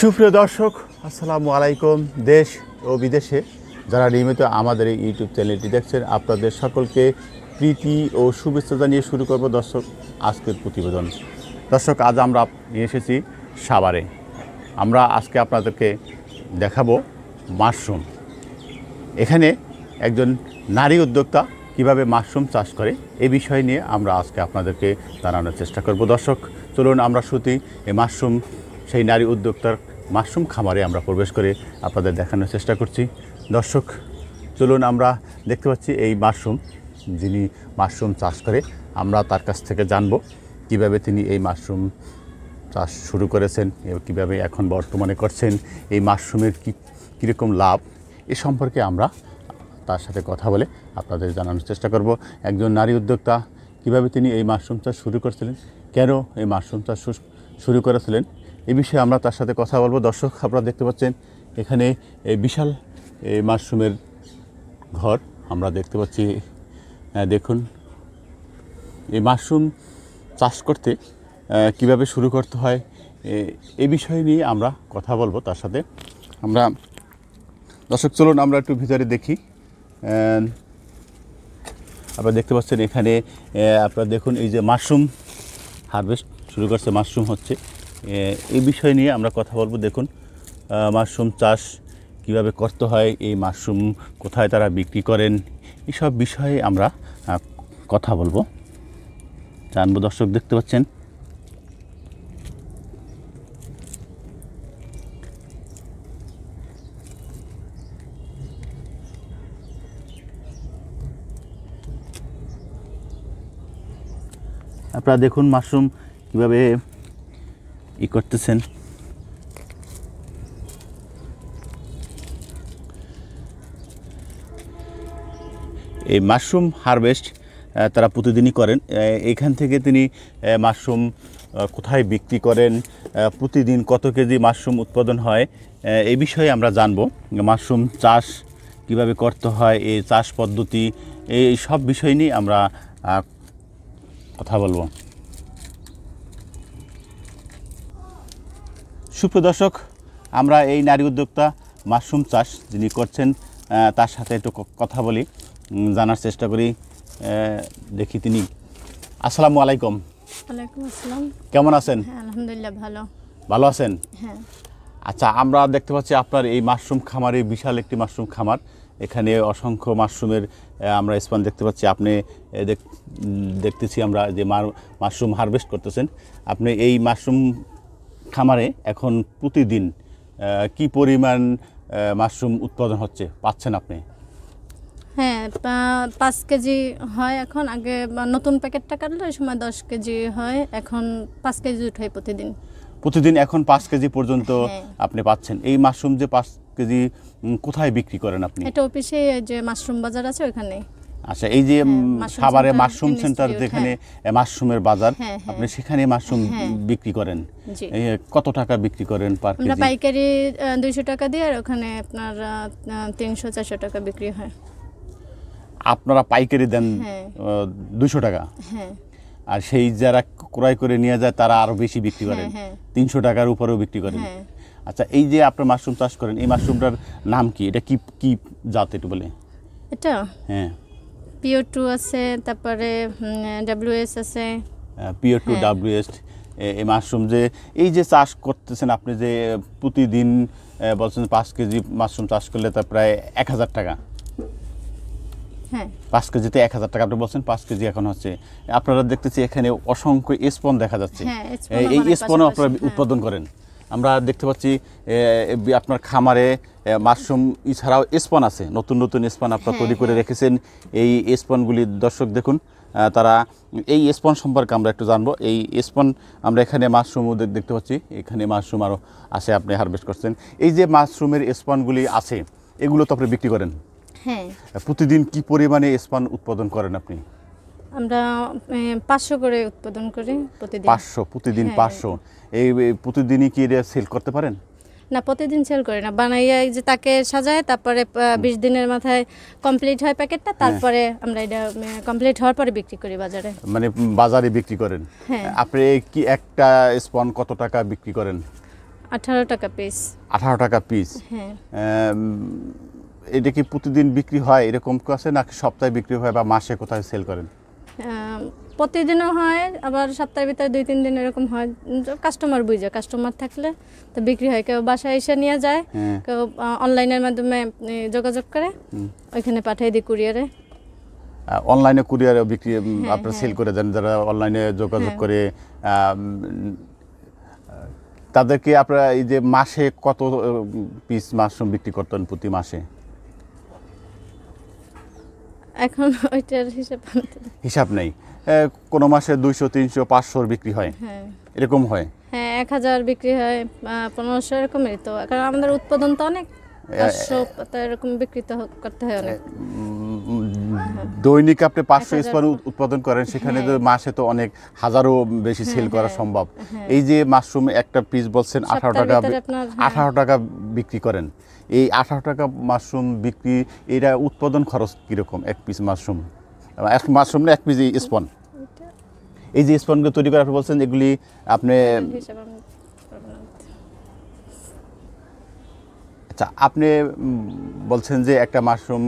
সুপ্রিয় দর্শক আসসালামু আলাইকুম দেশ ও বিদেশে যারা নিয়মিত আমাদের এই ইউটিউব চ্যানেলটি দেখছেন আপনাদের সকলকে প্রীতি ও শুভেচ্ছা জানিয়ে শুরু করব দর্শক আজকের প্রতিবেদন দর্শক আজ আমরা নিয়ে এসেছি সাভারে আমরা আজকে আপনাদেরকে দেখাবো মাশরুম এখানে একজন নারী উদ্যোক্তা কিভাবে মাশরুম চাষ করে এ বিষয় নিয়ে আমরা আজকে আপনাদেরকে জানানোর চেষ্টা করব দর্শক চলুন আমরা শুতি এই মাশরুম সেই নারী উদ্যোক্তার মাশরুম খামারে আমরা প্রবেশ করে আপনাদের দেখানোর চেষ্টা করছি দর্শক চলুন আমরা দেখতে পাচ্ছি এই মাশরুম যিনি মাশরুম চাষ করে আমরা তার কাছ থেকে জানব কিভাবে তিনি এই মাশরুম চাষ শুরু করেছেন এবং কীভাবে এখন বর্তমানে করছেন এই মাশরুমের কী কীরকম লাভ এ সম্পর্কে আমরা তার সাথে কথা বলে আপনাদের জানানোর চেষ্টা করব একজন নারী উদ্যোক্তা কিভাবে তিনি এই মাশরুম চাষ শুরু করেছিলেন কেন এই মাশরুম চাষ শুরু করেছিলেন এ বিষয়ে আমরা তার সাথে কথা বলবো দর্শক আপনারা দেখতে পাচ্ছেন এখানে বিশাল মাশরুমের ঘর আমরা দেখতে পাচ্ছি হ্যাঁ, দেখুন এই মাশরুম চাষ করতে কিভাবে শুরু করতে হয় এ বিষয় নিয়ে আমরা কথা বলবো তার সাথে আমরা দর্শক চলুন আমরা একটু ভিতরে দেখি আপনারা দেখতে পাচ্ছেন এখানে আপনারা দেখুন এই যে মাশরুম হারভেস্ট শুরু করছে মাশরুম হচ্ছে এই বিষয় নিয়ে আমরা কথা বলবো দেখুন মাশরুম চাষ কিভাবে করতে হয় এই মাশরুম কোথায় তারা বিক্রি করেন এসব বিষয়ে আমরা কথা বলবো জানবো দর্শক দেখতে পাচ্ছেন আপনারা দেখুন মাশরুম কীভাবে ই করতেছেন এই মাশরুম হারভেস্ট তারা প্রতিদিনই করেন এখান থেকে তিনি মাশরুম কোথায় বিক্রি করেন প্রতিদিন কত কেজি মাশরুম উৎপাদন হয় এই বিষয়ে আমরা জানব মাশরুম চাষ কিভাবে করতে হয় এই চাষ পদ্ধতি এই সব বিষয় নিয়ে আমরা কথা বলবো সুপ্রদর্শক আমরা এই নারী উদ্যোক্তা মাশরুম চাষ যিনি করছেন তার সাথে একটু কথা বলি জানার চেষ্টা করি দেখি তিনি আসসালামু আলাইকুম আসসালাম কেমন আছেন হ্যাঁ, আলহামদুলিল্লাহ ভালো ভালো আছেন হ্যাঁ। আচ্ছা আমরা দেখতে পাচ্ছি আপনার এই মাশরুম খামারে বিশাল একটি মাশরুম খামার এখানে অসংখ্য মাশরুমের আমরা স্পান দেখতে পাচ্ছি আপনি দেখতেছি আমরা যে মাশরুম হারভেস্ট করতেছেন আপনি এই মাশরুম খামারে এখন প্রতিদিন কি পরিমাণ মাশরুম উৎপাদন হচ্ছে পাচ্ছেন আপনি হ্যাঁ পাঁচ কেজি হয় এখন আগে নতুন প্যাকেটটা কাটলে ওই সময় দশ কেজি হয় এখন পাঁচ কেজি উঠে প্রতিদিন প্রতিদিন এখন পাঁচ কেজি পর্যন্ত হ্যাঁ। আপনি পাচ্ছেন এই মাশরুম যে পাঁচ কেজি কোথায় বিক্রি করেন আপনি এটা অফিসে যে মাশরুম বাজার আছে ওখানে আচ্ছা এই যে হ্যাঁ, খাবারে মাশরুম সেন্টার হ্যাঁ। যেখানে মাশরুমের বাজার হ্যাঁ, আপনি সেখানে মাশরুম বিক্রি করেন কত টাকা বিক্রি করেন পার কেজি পাইকারি 200 টাকা দিয়ে আর ওখানে আপনার 300 400 টাকা বিক্রি হয় আপনারা পাইকারি দেন 200 টাকা হ্যাঁ আর সেই যারা ক্রয় করে নিয়ে যায় তারা আরো বেশি বিক্রি করেন 300 টাকার উপরেও বিক্রি করেন আচ্ছা এই যে আপনি মাশরুম চাষ করেন এই মাশরুমটার নাম কি এটা কি কি জাত একটু বলে এটা হ্যাঁ পিও টু আছে তারপরে ডাব্লিউএস আছে পিও টু ডাব্লিউএস এই মাশরুম যে এই যে চাষ করতেছেন আপনি যে প্রতিদিন বলছেন পাঁচ কেজি মাশরুম চাষ করলে তা প্রায় এক হাজার টাকা হ্যাঁ পাঁচ কেজিতে এক হাজার টাকা আপনি বলছেন পাঁচ কেজি এখন হচ্ছে আপনারা দেখতেছি এখানে অসংখ্য স্পন দেখা যাচ্ছে হ্যাঁ, এই স্পনও আপনারা হ্যাঁ। উৎপাদন করেন আমরা দেখতে পাচ্ছি আপনার খামারে মাশরুম এছাড়াও স্পন আছে নতুন নতুন স্পন আপনার হ্যাঁ, তৈরি করে হ্যাঁ। রেখেছেন এই স্পনগুলি দর্শক দেখুন তারা এই স্পন সম্পর্কে আমরা একটু জানবো এই স্পন আমরা এখানে মাশরুম দেখতে পাচ্ছি এখানে মাশরুম আরও আছে আপনি হারভেস্ট করছেন এই যে মাশরুমের স্পনগুলি আছে এগুলো তো আপনি বিক্রি করেন হ্যাঁ প্রতিদিন কি পরিমাণে স্পন উৎপাদন করেন আপনি আমরা পাঁচশো করে উৎপাদন করি প্রতিদিন পাঁচশো প্রতিদিন হ্যাঁ। পাঁচশো এই প্রতিদিনই কি এটা সেল করতে পারেন না প্রতিদিন সেল করে না বানাইয়া যে তাকে সাজায় তারপরে বিশ দিনের মাথায় কমপ্লিট হয় প্যাকেটটা হ্যাঁ। তারপরে আমরা এটা কমপ্লিট হওয়ার পরে বিক্রি করি বাজারে মানে বাজারে বিক্রি করেন হ্যাঁ। আপনি কি একটা স্পন কত টাকা বিক্রি করেন আঠারো টাকা পিস আঠারো টাকা পিস হ্যাঁ এটা কি প্রতিদিন বিক্রি হয় এরকম আছে নাকি সপ্তাহে বিক্রি হয় বা মাসে কোথায় সেল করেন প্রতিদিনও হয় আবার সপ্তাহের ভিতরে দুই তিন দিন এরকম হয় কাস্টমার বুঝে কাস্টমার থাকলে তো বিক্রি হয় কেউ বাসায় এসে নিয়ে যায় হ্যাঁ। কেউ অনলাইনের মাধ্যমে যোগাযোগ করে ওইখানে পাঠিয়ে দিই কুরিয়ারে অনলাইনে কুরিয়ারে বিক্রি হ্যাঁ, আপনারা সেল হ্যাঁ। করে দেন যারা অনলাইনে যোগাযোগ করে তাদেরকে আপনারা এই যে মাসে কত পিস মাশরুম বিক্রি করতেন প্রতি মাসে এখন ওইটার হিসাব হিসাব নেই কোনো মাসে দুইশো তিনশো পাঁচশোর বিক্রি হয় হ্যাঁ। এরকম হয় হ্যাঁ এক বিক্রি হয় পনেরোশো এরকমই তো কারণ আমাদের উৎপাদন তো অনেক দৈনিক আপনি পাঁচশো স্পার উৎপাদন করেন সেখানে হ্যাঁ। মাসে তো অনেক হাজারও বেশি হ্যাঁ, সেল করা সম্ভব এই যে মাশরুম একটা পিস বলছেন আঠারো টাকা আঠারো টাকা বিক্রি করেন এই আঠারো টাকা মাশরুম বিক্রি এটা উৎপাদন খরচ কীরকম এক পিস মাশরুম এক মাশরুম না এক কেজি স্পন এই যে স্পনগুলো তৈরি করে আপনি বলছেন এগুলি আপনি আচ্ছা আপনি বলছেন যে একটা মাশরুম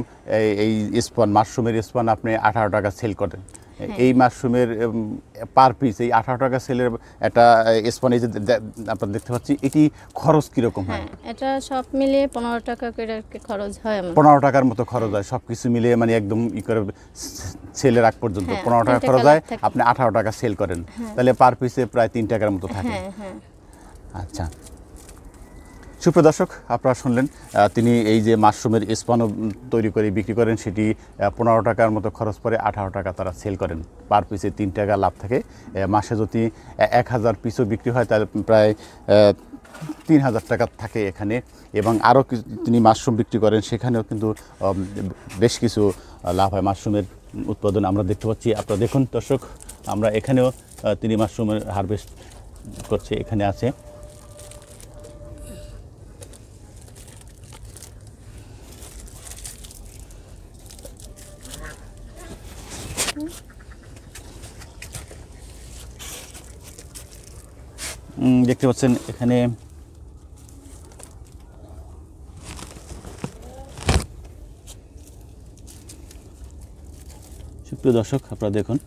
এই স্পন মাশরুমের স্পন আপনি আঠারো টাকা সেল করেন হ্যাঁ। এই মাশরুমের পার পিস এই আঠারো টাকা সেলের একটা স্পন এই যে দেখতে পাচ্ছি এটি খরচ কীরকম হয় হ্যাঁ, এটা সব মিলিয়ে পনেরো টাকা করে খরচ হয় পনেরো টাকার মতো খরচ হয় সব কিছু মিলিয়ে মানে একদম ই করে সেলের আগ পর্যন্ত হ্যাঁ, পনেরো টাকা খরচ হয় আপনি আঠারো টাকা সেল করেন তাহলে পার পিসে প্রায় তিন টাকার মতো থাকে আচ্ছা সুপ্রদর্শক আপনারা শুনলেন তিনি এই যে মাশরুমের স্পানও তৈরি করে বিক্রি করেন সেটি পনেরো টাকার মতো খরচ পরে আঠারো টাকা তারা সেল করেন পার পিসে তিন টাকা লাভ থাকে মাসে যদি এক হাজার পিসও বিক্রি হয় তাহলে প্রায় তিন হাজার টাকা থাকে এখানে এবং আরও তিনি মাশরুম বিক্রি করেন সেখানেও কিন্তু বেশ কিছু লাভ হয় মাশরুমের উৎপাদন আমরা দেখতে পাচ্ছি আপনারা দেখুন দর্শক আমরা এখানেও তিনি মাশরুমের হারভেস্ট করছে এখানে আছে দেখতে পাচ্ছেন এখানে সুপ্রিয় দর্শক আপনারা দেখুন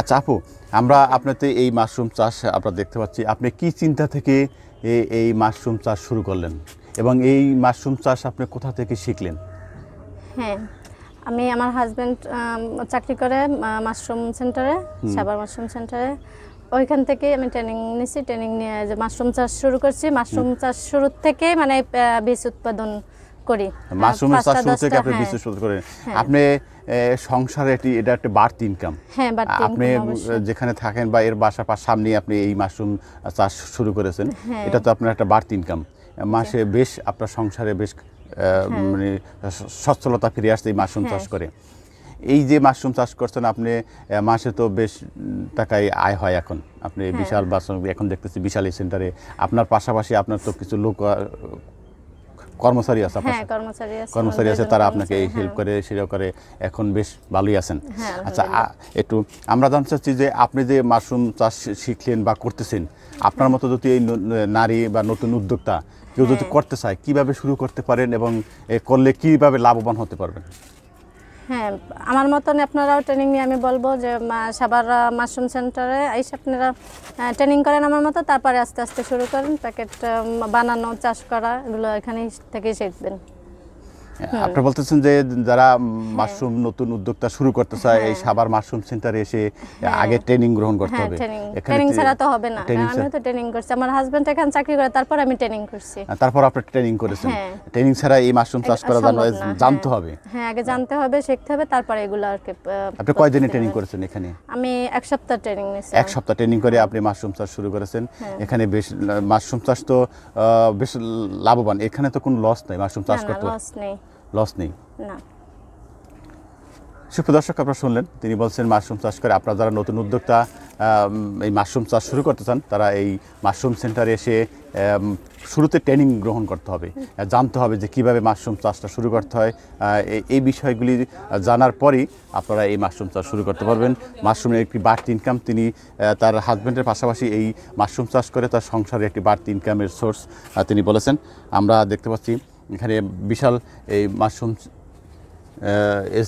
আচ্ছা আপু আমরা আপনাতে এই মাশরুম চাষ আপনারা দেখতে পাচ্ছি আপনি কি চিন্তা থেকে এই মাশরুম চাষ শুরু করলেন এবং এই মাশরুম চাষ আপনি কোথা থেকে শিখলেন হ্যাঁ আমি আমার হাজব্যান্ড চাকরি করে মাশরুম সেন্টারে সাবার মাশরুম সেন্টারে ওইখান থেকে আমি ট্রেনিং নিয়েছি ট্রেনিং নিয়ে যে মাশরুম চাষ শুরু করছি মাশরুম চাষ শুরু থেকে মানে বীজ উৎপাদন করি মাশরুমের চাষ শুরু থেকে আপনি বীজ হ্যাঁ। উৎপাদন করেন হ্যাঁ। আপনি সংসারে এটি এটা একটা বাড়তি ইনকাম হ্যাঁ আপনি যেখানে থাকেন বা এর বাসা সামনে আপনি এই মাশরুম চাষ শুরু করেছেন হ্যাঁ। এটা তো আপনার একটা বাড়তি ইনকাম মাসে আচ্ছা। বেশ আপনার সংসারে বেশ হ্যাঁ। মানে সচ্ছলতা ফিরে আসতে এই মাশরুম হ্যাঁ। চাষ করে এই যে মাশরুম চাষ করছেন আপনি মাসে তো বেশ টাকায় আয় হয় এখন আপনি হ্যাঁ। বিশাল বাসন এখন দেখতেছি বিশাল এই সেন্টারে আপনার পাশাপাশি আপনার তো কিছু লোক কর্মচারী আছে কর্মচারী আছে তারা আপনাকে হেল্প করে সেটা করে এখন বেশ ভালোই আছেন আচ্ছা একটু আমরা জানতে চাচ্ছি যে আপনি যে মাশরুম চাষ শিখলেন বা করতেছেন আপনার মতো যদি এই নারী বা নতুন উদ্যোক্তা কেউ যদি হ্যাঁ। করতে চায় কিভাবে শুরু করতে পারেন এবং করলে কিভাবে লাভবান হতে পারবেন হ্যাঁ আমার মতন আপনারাও ট্রেনিং নিয়ে আমি বলবো যে সাবার মাশরুম সেন্টারে এসে আপনারা ট্রেনিং করেন আমার মতো তারপরে আস্তে আস্তে শুরু করেন প্যাকেট বানানো চাষ করা এগুলো এখানে থেকেই শিখবেন হ্যাঁ। আপনি বলতেছেন যে যারা মাশরুম হ্যাঁ। নতুন উদ্যোক্তা শুরু করতে চায় এই হ্যাঁ। সাবার মাশরুম সেন্টারে এসে আগে ট্রেনিং গ্রহণ করতে হবে ট্রেনিং ছাড়া তো হবে না আমি তো ট্রেনিং করছি আমার হাজবেন্ড এখানে চাকরি করে তারপর আমি ট্রেনিং করছি তারপর আপনি ট্রেনিং করেছেন ট্রেনিং ছাড়া এই মাশরুম চাষ করা জানতে হবে হ্যাঁ আগে জানতে হবে শিখতে হবে তারপর এগুলো আর কি আপনি কয়দিনের ট্রেনিং করেছেন এখানে আমি এক সপ্তাহ ট্রেনিং নিয়েছি এক সপ্তাহ ট্রেনিং করে আপনি মাশরুম চাষ শুরু করেছেন এখানে বেশ মাশরুম চাষ তো বেশ লাভবান এখানে তো কোনো লস নাই মাশরুম চাষ করতে লস নেই লস নেই না সুপ্রদর্শক আপনারা শুনলেন তিনি বলছেন মাশরুম চাষ করে আপনারা যারা নতুন উদ্যোক্তা এই মাশরুম চাষ শুরু করতে চান তারা এই মাশরুম সেন্টারে এসে শুরুতে ট্রেনিং গ্রহণ করতে হবে জানতে হবে যে কিভাবে মাশরুম চাষটা শুরু করতে হয় এই বিষয়গুলি জানার পরই আপনারা এই মাশরুম চাষ শুরু করতে পারবেন মাশরুমের একটি বাড়তি ইনকাম তিনি তার হাজব্যান্ডের পাশাপাশি এই মাশরুম চাষ করে তার সংসারে একটি বাড়তি ইনকামের সোর্স তিনি বলেছেন আমরা দেখতে পাচ্ছি এখানে বিশাল এই মাশরুম